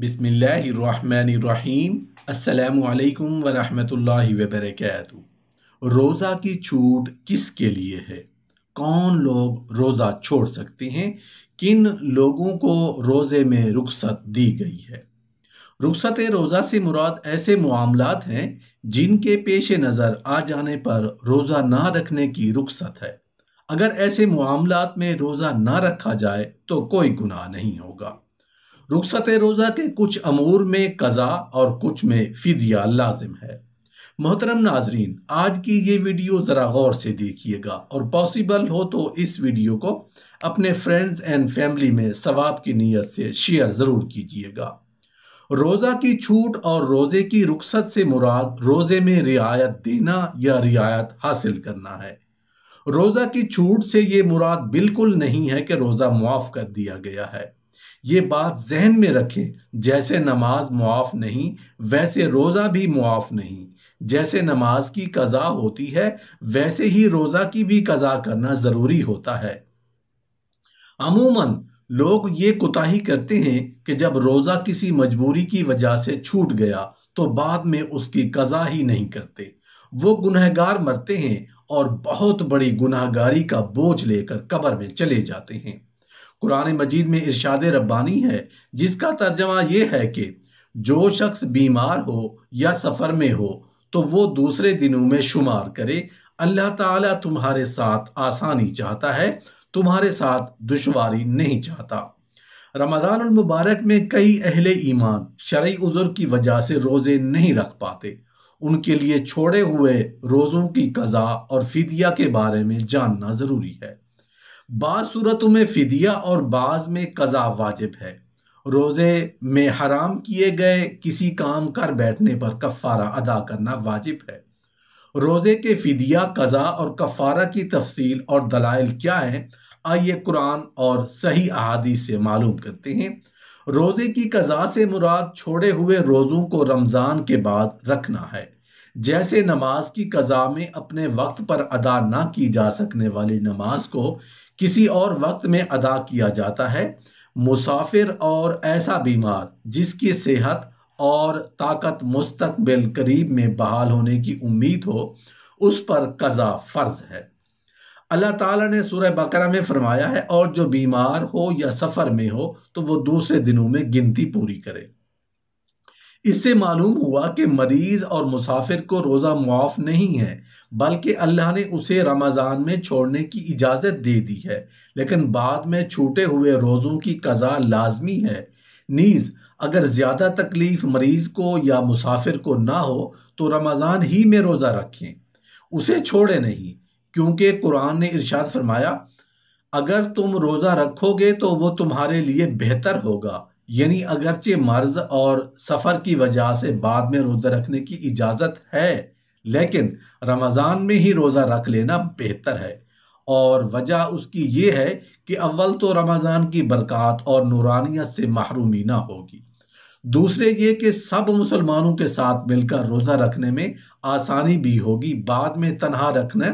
बिसमीम् अल्लाम वरहमतुल्लाहि वबरकatuh रोज़ा की छूट किसके लिए है कौन लोग रोज़ा छोड़ सकते हैं किन लोगों को रोज़े में रुखसत दी गई है रुखसत रोज़ा से मुराद ऐसे मामलात हैं जिनके पेश नज़र आ जाने पर रोज़ा ना रखने की रुखसत है अगर ऐसे मामलात में रोज़ा ना रखा जाए तो कोई गुनाह नहीं होगा रुखसत रोज़ा के कुछ अमूर में कज़ा और कुछ में फिदिया लाजिम है मोहतरम नाजरीन आज की ये वीडियो ज़रा गौर से देखिएगा और पॉसिबल हो तो इस वीडियो को अपने फ्रेंड्स एंड फैमिली में सवाब की नीयत से शेयर ज़रूर कीजिएगा रोज़ा की छूट और रोज़े की रुखसत से मुराद रोज़े में रियायत देना या रियायत हासिल करना है रोज़ा की छूट से ये मुराद बिल्कुल नहीं है कि रोज़ा मुआफ़ कर दिया गया है ये बात जहन में रखें जैसे नमाज मुआफ़ नहीं वैसे रोज़ा भी मुआफ़ नहीं जैसे नमाज की कज़ा होती है वैसे ही रोज़ा की भी कज़ा करना ज़रूरी होता है अमूमन लोग ये कोताही करते हैं कि जब रोज़ा किसी मजबूरी की वजह से छूट गया तो बाद में उसकी कज़ा ही नहीं करते वो गुनहगार मरते हैं और बहुत बड़ी गुनाहगारी का बोझ लेकर कब्र में चले जाते हैं कुरान मजीद में इरशाद रब्बानी है जिसका तर्जमा यह है कि जो शख्स बीमार हो या सफ़र में हो तो वो दूसरे दिनों में शुमार करे अल्लाह ताला तुम्हारे साथ आसानी चाहता है तुम्हारे साथ दुशारी नहीं चाहता रमज़ान मुबारक में कई अहले ईमान शर्य उज़र की वजह से रोज़े नहीं रख पाते उनके लिए छोड़े हुए रोज़ों की कज़ा और फिदिया के बारे में जानना ज़रूरी है बाज सूरतों में फिदिया और बाज में कज़ा वाजिब है रोज़े में हराम किए गए किसी काम कर बैठने पर कफ़ारा अदा करना वाजिब है रोज़े के फिदिया कज़ा और कफ़ारा की तफसील और दलाइल क्या है आइए कुरान और सही अहादी से मालूम करते हैं रोज़े की कज़ा से मुराद छोड़े हुए रोज़ों को रमज़ान के बाद रखना है जैसे नमाज की कज़ा में अपने वक्त पर अदा ना की जा सकने वाली नमाज को किसी और वक्त में अदा किया जाता है मुसाफिर और ऐसा बीमार जिसकी सेहत और ताकत मुस्तकबिल करीब में बहाल होने की उम्मीद हो उस पर कज़ा फ़र्ज है अल्लाह ताला ने सूरह बकरा में फरमाया है और जो बीमार हो या सफ़र में हो तो वो दूसरे दिनों में गिनती पूरी करे इससे मालूम हुआ कि मरीज और मुसाफिर को रोज़ा मुआफ़ नहीं है बल्कि अल्लाह ने उसे रमज़ान में छोड़ने की इजाज़त दे दी है लेकिन बाद में छूटे हुए रोज़ों की कज़ा लाजमी है नीज़ अगर ज़्यादा तकलीफ़ मरीज़ को या मुसाफिर को ना हो तो रमज़ान ही में रोज़ा रखें उसे छोड़े नहीं क्योंकि कुरान ने इरशाद फरमाया अगर तुम रोज़ा रखोगे तो वो तुम्हारे लिए बेहतर होगा यानी अगरचे मर्ज और सफ़र की वजह से बाद में रोज़ा रखने की इजाज़त है लेकिन रमज़ान में ही रोज़ा रख लेना बेहतर है और वजह उसकी ये है कि अव्वल तो रमज़ान की बरकत और नूरानियत से महरूमी ना होगी दूसरे ये कि सब मुसलमानों के साथ मिलकर रोज़ा रखने में आसानी भी होगी बाद में तनहा रखने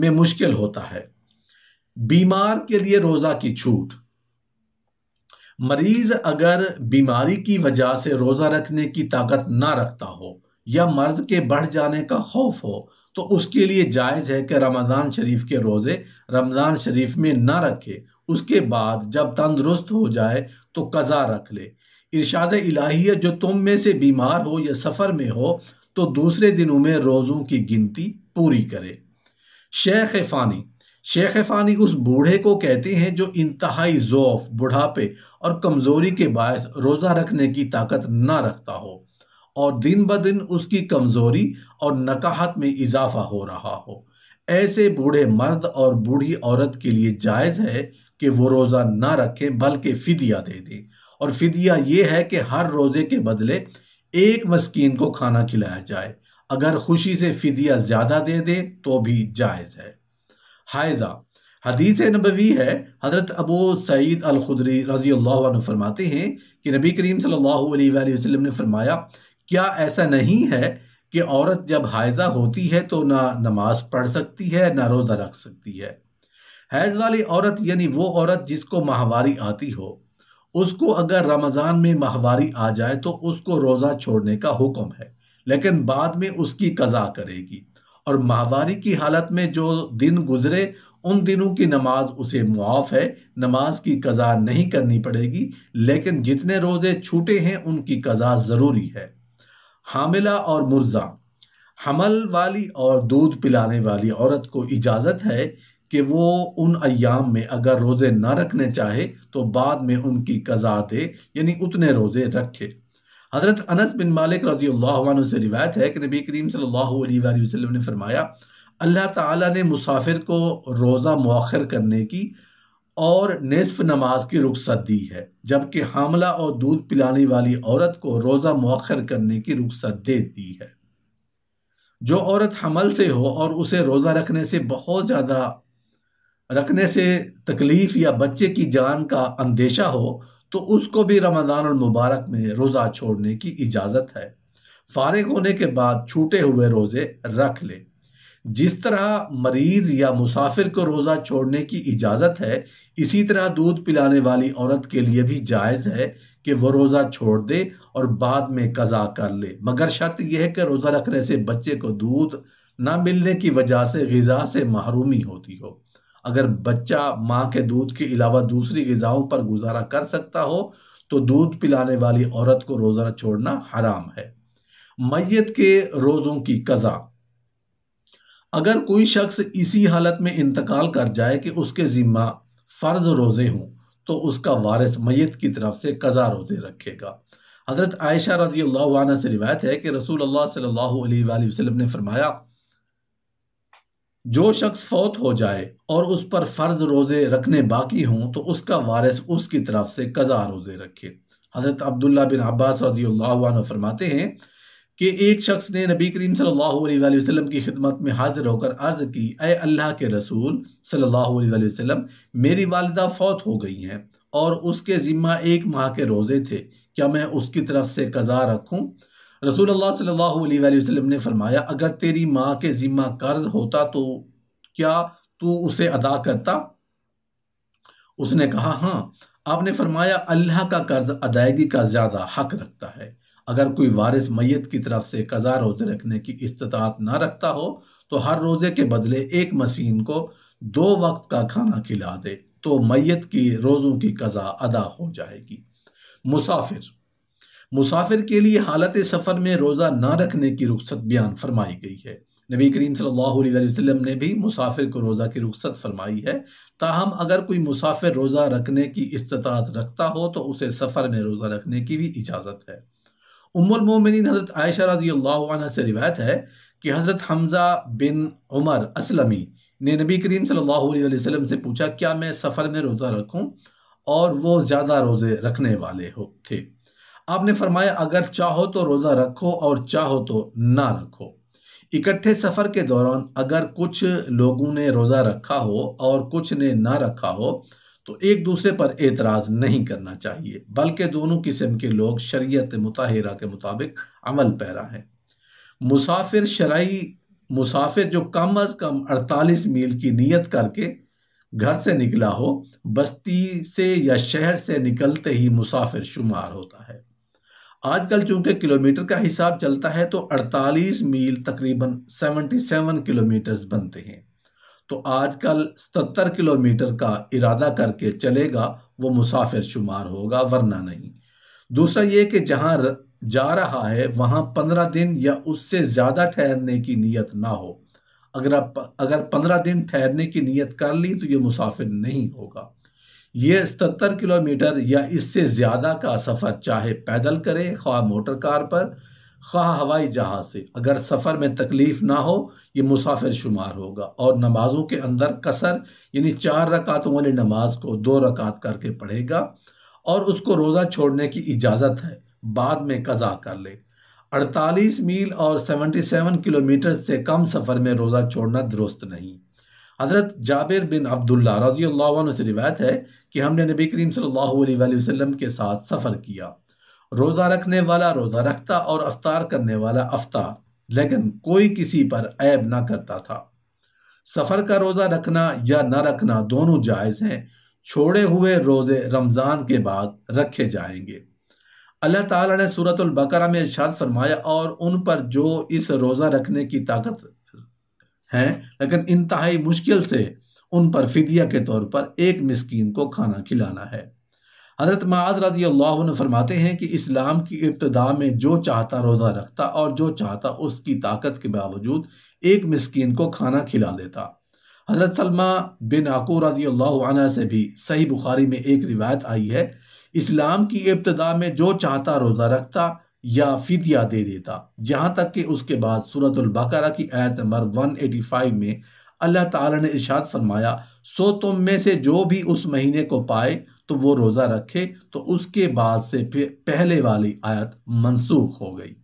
में मुश्किल होता है बीमार के लिए रोज़ा की छूट मरीज अगर बीमारी की वजह से रोज़ा रखने की ताकत ना रखता हो या मर्द के बढ़ जाने का खौफ हो तो उसके लिए जायज़ है कि रमज़ान शरीफ के रोज़े रमज़ान शरीफ में ना रखे उसके बाद जब तंदुरुस्त हो जाए तो कज़ा रख ले इर्शाद इलाही जो तुम में से बीमार हो या सफ़र में हो तो दूसरे दिनों में रोज़ों की गिनती पूरी करे शेख फ़ानी शेख फ़ानी उस बूढ़े को कहते हैं जो इंतहाई जोफ बुढ़ापे और कमज़ोरी के बायस रोज़ा रखने की ताकत ना रखता हो और दिन ब दिन उसकी कमज़ोरी और नकाहत में इजाफा हो रहा हो ऐसे बूढ़े मर्द और बूढ़ी औरत के लिए जायज़ है कि वो रोज़ा ना रखें बल्कि फ़िदिया दे दें और फ़िदिया ये है कि हर रोज़े के बदले एक मस्किन को खाना खिलाया जाए अगर खुशी से फ़िदिया ज़्यादा दे दें तो भी जायज़ है हायजा हदीस नबवी है हज़रत अबू सईद अलखुदरी रजी अल्लाह फरमाते हैं कि नबी करीम सल्लल्लाहु अलैहि वसल्लम ने फरमाया क्या ऐसा नहीं है कि औरत जब हायजा होती है तो ना नमाज पढ़ सकती है ना रोज़ा रख सकती है हैज़ वाली औरत यानी वो औरत जिसको माहवारी आती हो उसको अगर रमज़ान में माहवारी आ जाए तो उसको रोज़ा छोड़ने का हुक्म है लेकिन बाद में उसकी कज़ा करेगी और माहवारी की हालत में जो दिन गुजरे उन दिनों की नमाज उसे मुआफ़ है नमाज की कज़ा नहीं करनी पड़ेगी लेकिन जितने रोज़े छूटे हैं उनकी कज़ा ज़रूरी है हामिला और मुर्जा हमल वाली और दूध पिलाने वाली औरत को इजाज़त है कि वो उन अयाम में अगर रोज़े ना रखने चाहे तो बाद में उनकी कज़ा दे यानी उतने रोज़े रखे हज़रत अनस बिन मालिक रजी से रिवायत है कि नबी करीम सल्लल्लाहु अलैहि वसल्लम ने फरमाया अल्लाह ताला ने मुसाफिर को रोज़ा मौखर करने की और नसफ़ नमाज की रुखसत दी है जबकि हामला और दूध पिलाने वाली औरत को रोज़ा मौखर करने की रुखसत दे दी है जो औरत हमल से हो और उसे रोज़ा रखने से बहुत ज़्यादा रखने से तकलीफ़ या बच्चे की जान का अंदेशा हो तो उसको भी रमज़ान मुबारक में रोज़ा छोड़ने की इजाज़त है फारिग होने के बाद छूटे हुए रोज़े रख ले जिस तरह मरीज या मुसाफिर को रोज़ा छोड़ने की इजाज़त है इसी तरह दूध पिलाने वाली औरत के लिए भी जायज़ है कि वह रोज़ा छोड़ दे और बाद में कज़ा कर ले मगर शर्त यह है कि रोज़ा रखने से बच्चे को दूध ना मिलने की वजह से गज़ा से महरूमी होती हो अगर बच्चा माँ के दूध के अलावा दूसरी गजाओं पर गुजारा कर सकता हो तो दूध पिलाने वाली औरत को रोज़ा छोड़ना हराम है मैत के रोज़ों की कज़ा अगर कोई शख्स इसी हालत में इंतकाल कर जाए कि उसके ज़िम्मा फ़र्ज रोज़े हों तो उसका वारिस मैत की तरफ से कज़ा रोज़े रखेगा हज़रत आयशा रजी से रिवायत है कि रसूल अल्लाह सल्लल्लाहु अलैहि वसल्लम ने फरमाया जो शख्स फौत हो जाए और उस पर फ़र्ज रोज़े रखने बाकी हों तो उसका वारिस उसकी तरफ से कज़ा रोज़े रखे हज़रत अब्दुल्ला बिन अब्बास फरमाते हैं कि एक शख्स ने नबी करीम सल्लल्लाहु अलैहि वसल्लम की खिदमत में हाजिर होकर अर्ज़ की अय अल्लाह के रसूल सल्लल्लाहु अलैहि वसल्लम मेरी वालदा फौत हो गई हैं और उसके ज़िम्मा एक माह के रोज़े थे क्या मैं उसकी तरफ से कज़ा रखूँ रसूल अल्लाह सल्लल्लाहु अलैहि वसल्लम ने फरमाया अगर तेरी माँ के ज़िम्मा कर्ज होता तो क्या तू उसे अदा करता उसने कहा हाँ आपने फरमाया अल्लाह का कर्ज अदायगी का ज़्यादा हक रखता है अगर कोई वारिस मैत की तरफ से कज़ा रोज़े रखने की इस्तात ना रखता हो तो हर रोज़े के बदले एक मसीन को दो वक्त का खाना खिला दे तो मैत की रोज़ों की कज़ा अदा हो जाएगी मुसाफिर मुसाफिर के लिए हालत सफ़र में रोज़ा ना रखने की रुख्सत बयान फरमाई गई है नबी करीम सल्लल्लाहु अलैहि वसल्लम ने भी मुसाफिर को रोज़ा की रुख्सत फरमाई है ताहम अगर कोई मुसाफिर रोज़ा रखने की इस्तात रखता हो तो उसे सफ़र में रोज़ा रखने की भी इजाज़त है मोमिन हज़रत आयशा रजी अल्लाह से रिवायत है कि हज़रत हमज़ा बिन उमर असलमी ने नबी करीम सल्लल्लाहु अलैहि वसल्लम से पूछा क्या मैं सफ़र में रोज़ा रखूँ और वो ज़्यादा रोज़े रखने वाले हो थे आपने फरमाया अगर चाहो तो रोज़ा रखो और चाहो तो ना रखो इकट्ठे सफ़र के दौरान अगर कुछ लोगों ने रोज़ा रखा हो और कुछ ने ना रखा हो तो एक दूसरे पर एतराज़ नहीं करना चाहिए बल्कि दोनों किस्म के लोग शरीयत मुताहरा के मुताबिक अमल पैरा है मुसाफिर शराई मुसाफिर जो कम अज़ कम 48 मील की नीयत करके घर से निकला हो बस्ती से या शहर से निकलते ही मुसाफिर शुमार होता है आजकल चूंकि किलोमीटर का हिसाब चलता है तो 48 मील तकरीबन 77 किलोमीटर्स बनते हैं तो आजकल 70 किलोमीटर का इरादा करके चलेगा वो मुसाफिर शुमार होगा वरना नहीं दूसरा ये कि जहाँ जा रहा है वहाँ 15 दिन या उससे ज़्यादा ठहरने की नीयत ना हो अगर आप अगर पंद्रह दिन ठहरने की नीयत कर ली तो ये मुसाफिर नहीं होगा ये सत्तर किलोमीटर या इससे ज़्यादा का सफ़र चाहे पैदल करें ख्वा मोटर कार पर ख्वा हवाई जहाज़ से अगर सफ़र में तकलीफ़ ना हो ये मुसाफिर शुमार होगा और नमाजों के अंदर कसर यानी चार रकातों वाली नमाज को दो रकात करके पढ़ेगा और उसको रोज़ा छोड़ने की इजाज़त है बाद में कज़ा कर ले 48 मील और 77 किलोमीटर से कम सफ़र में रोज़ा छोड़ना दुरुस्त नहीं हज़रत जाबिर बिन अब्दुल्ला रजी अल्लाह से रिवायत है कि हमने नबी करीम वसल्लम के साथ सफ़र किया रोज़ा रखने वाला रोज़ा रखता और अफ्तार करने वाला अफ्तार लेकिन कोई किसी पर ऐब ना करता था सफ़र का रोज़ा रखना या न रखना दोनों जायज़ हैं छोड़े हुए रोज़े रमज़ान के बाद रखे जाएंगे अल्लाह ताला ने सूरतुल बकरा में इर्शाद फरमाया और उन पर जो इस रोज़ा रखने की ताकत हैं लेकिन इंतहाई मुश्किल से उन पर फिदिया के तौर पर एक मिसकीन को खाना खिलाना है हजरत माज रजी अल्लाह ने फरमाते हैं कि इस्लाम की इब्तदा में जो चाहता रोज़ा रखता और जो चाहता उसकी ताकत के बावजूद एक मिसकीन को खाना खिला देता हजरत सलमा बिन आकू रजी अल्लाह से भी सही बुखारी में एक रिवायत आई है इस्लाम की इब्तदा में जो चाहता रोज़ा रखता या फितिया दे देता जहां तक कि उसके बाद सूरतुल बकरा की आयत नंबर 185 में अल्लाह ताला ने इरशाद फरमाया सो तुम में से जो भी उस महीने को पाए तो वो रोज़ा रखे तो उसके बाद से फिर पहले वाली आयत मनसूख हो गई